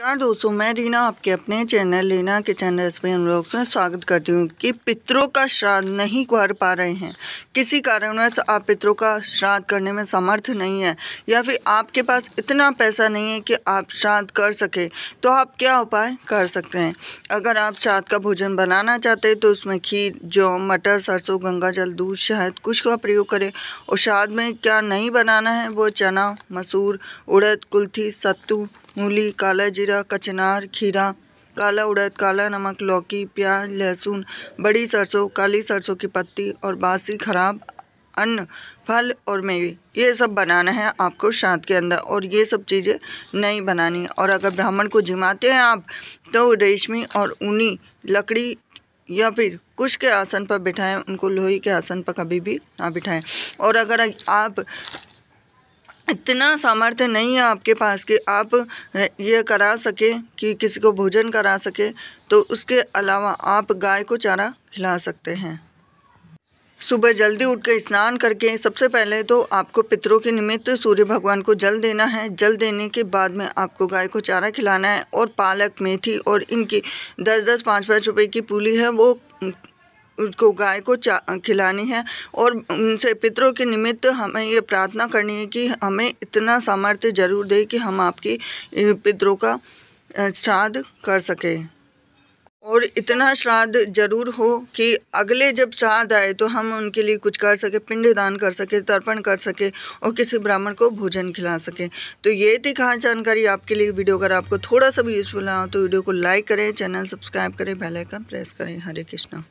नमस्कार दोस्तों मैं रीना आपके अपने चैनल रीना के चैनल एस हम लोग में स्वागत करती हूँ कि पितरों का श्राद्ध नहीं कर पा रहे हैं किसी कारणवश आप पितरों का श्राद्ध करने में समर्थ नहीं है या फिर आपके पास इतना पैसा नहीं है कि आप श्राद्ध कर सके तो आप क्या उपाय कर सकते हैं अगर आप श्राद्ध का भोजन बनाना चाहते हैं तो उसमें खीर जौ मटर सरसों गंगा जल दूध शहद कुछ का प्रयोग करें और श्राद्ध में क्या नहीं बनाना है वो चना मसूर उड़द कुल्थी सत्तू मूली काला जीरा खीरा कचनार खीरा काला उड़द काला नमक लौकी प्याज लहसुन बड़ी सरसों काली सरसों की पत्ती और बासी खराब अन्न फल और मेवे ये सब बनाना है आपको शांत के अंदर और ये सब चीज़ें नहीं बनानी और अगर ब्राह्मण को जिमाते हैं आप तो रेशमी और ऊनी लकड़ी या फिर कुश के आसन पर बिठाएं उनको लोही के आसन पर कभी भी ना बिठाएं और अगर आप इतना सामर्थ्य नहीं है आपके पास कि आप ये करा सके कि किसी को भोजन करा सके तो उसके अलावा आप गाय को चारा खिला सकते हैं सुबह जल्दी उठ कर स्नान करके सबसे पहले तो आपको पितरों के निमित्त सूर्य भगवान को जल देना है जल देने के बाद में आपको गाय को चारा खिलाना है और पालक मेथी और इनकी दस दस पाँच पाँच रुपए की पूली है वो उसको गाय को खिलानी है और उनसे पितरों के निमित्त हमें ये प्रार्थना करनी है कि हमें इतना सामर्थ्य जरूर दे कि हम आपकी पितरों का श्राद्ध कर सकें और इतना श्राद्ध जरूर हो कि अगले जब श्राद्ध आए तो हम उनके लिए कुछ कर सके पिंड दान कर सके तर्पण कर सके और किसी ब्राह्मण को भोजन खिला सके तो ये थी खास जानकारी आपके लिए वीडियो अगर आपको थोड़ा सा भी यूज़फुल रहा हो तो वीडियो को लाइक करें चैनल सब्सक्राइब करें बेल आइकन प्रेस करें हरे कृष्णा